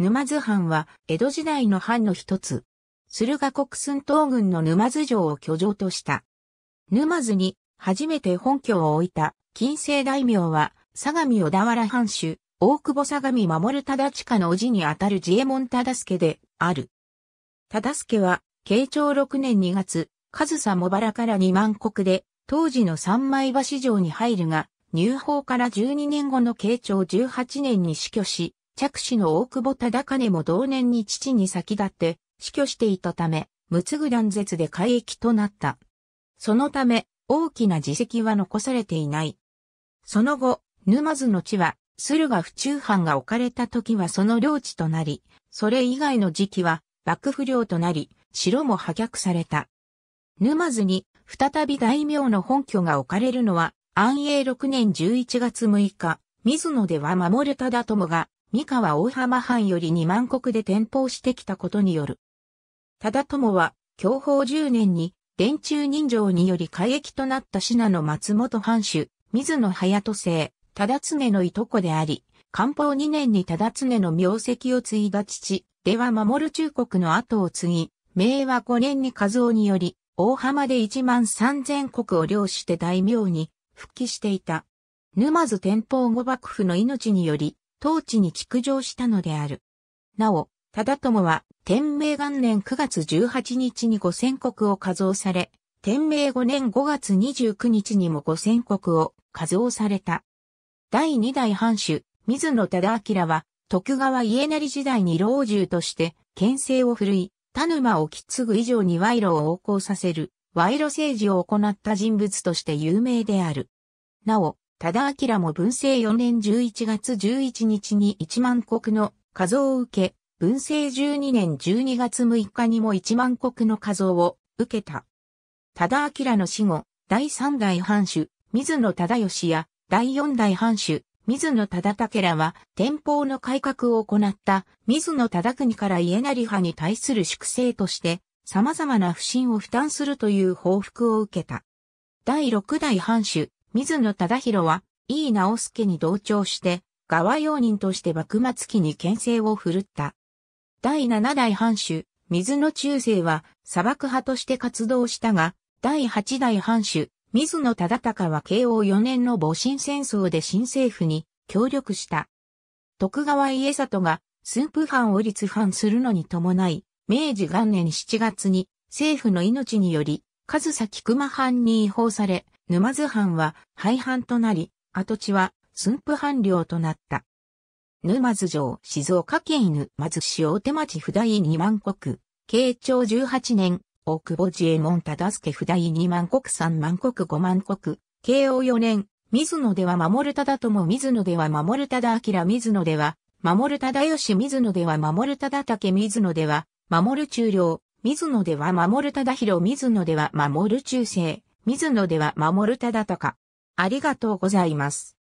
沼津藩は江戸時代の藩の一つ。駿河国寸東軍の沼津城を居城とした。沼津に初めて本拠を置いた近世大名は相模小田原藩主、大久保相模守忠親の叔父にあたる自衛門忠助である。忠助は慶長6年2月、上総茂原から2万国で当時の三枚橋城に入るが、入法から12年後の慶長18年に死去し、着手の大久保忠兼も同年に父に先立って死去していたため、無ぐ断絶で改域となった。そのため、大きな自責は残されていない。その後、沼津の地は、駿河府中藩が置かれた時はその領地となり、それ以外の時期は幕府領となり、城も破却された。沼津に再び大名の本拠が置かれるのは、安永6年11月6日、水野では守忠友が三河大浜藩より二万国で転封してきたことによる。忠友は、享保10年に、伝中人情により改役となった信濃松本藩主、水野隼人生、忠常のいとこであり、官報2年に忠常の名跡を継いだ父、では守る中国の後を継ぎ、明和5年に和夫により、大浜で1万3千国を領して大名に復帰していた。沼津天保後幕府の命により、当地に築城したのである。なお、忠友は、天明元年9月18日に五千国を加増され、天明5年5月29日にも五千国を加増された。第二代藩主、水野忠明は、徳川家成時代に老中として、県政を振るい、田沼を引き継ぐ以上に賄賂を横行させる、賄賂政治を行った人物として有名である。なお、忠明も文政4年11月11日に1万国の画像を受け、文政12年12月6日にも1万国の画像を受けた。忠明の死後、第3代藩主、水野忠義や、第4代藩主、水野忠武らは、天保の改革を行った水野忠国から家成派に対する粛清として、様々な不信を負担するという報復を受けた。第6代藩主、水野忠宏は、井伊直輔に同調して、側用人として幕末期に牽制を振るった。第七代藩主、水野中世は砂漠派として活動したが、第八代藩主、水野忠孝は慶応四年の戊辰戦争で新政府に協力した。徳川家里が駿府藩を立藩するのに伴い、明治元年7月に政府の命により、数崎熊藩に違法され、沼津藩は廃藩となり、跡地は駿府藩領となった。沼津城、静岡県沼津市大手町不代二万国、慶長十八年、大久保寺右衛門忠助不代二万国三万国五万国、慶応四年、水野では守る忠友水野では守る忠明水野では、守る忠義水野では守る忠武水野では、守る中領、水野では守る忠広水野では守る中世、水野では守るただとか。ありがとうございます。